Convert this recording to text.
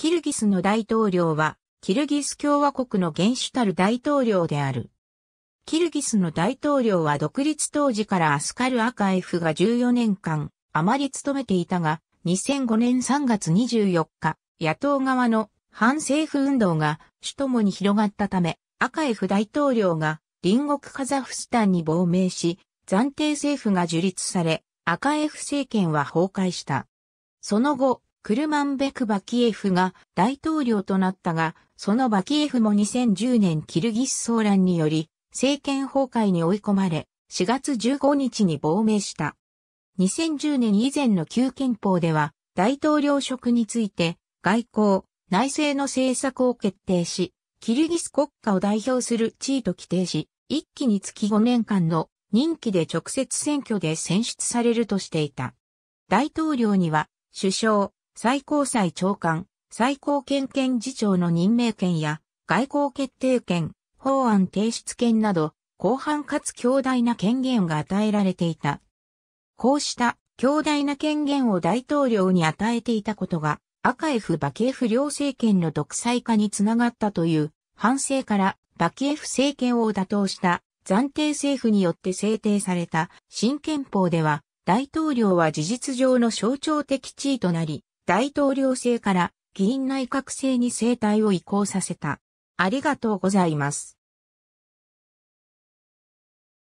キルギスの大統領は、キルギス共和国の原主たる大統領である。キルギスの大統領は独立当時からアスカル・アカエフが14年間、あまり務めていたが、2005年3月24日、野党側の反政府運動が首都もに広がったため、アカエフ大統領が隣国カザフスタンに亡命し、暫定政府が樹立され、アカエフ政権は崩壊した。その後、クルマンベク・バキエフが大統領となったが、そのバキエフも2010年キルギス騒乱により政権崩壊に追い込まれ、4月15日に亡命した。2010年以前の旧憲法では、大統領職について、外交、内政の政策を決定し、キルギス国家を代表する地位と規定し、一期につき5年間の任期で直接選挙で選出されるとしていた。大統領には、首相、最高裁長官、最高権検事長の任命権や、外交決定権、法案提出権など、広範かつ強大な権限が与えられていた。こうした強大な権限を大統領に与えていたことが、赤 F バキエフ両政権の独裁化につながったという反省からバキエフ政権を打倒した暫定政府によって制定された新憲法では大統領は事実上の象徴的地位となり大統領制から議員内閣制に生態を移行させた。ありがとうございます。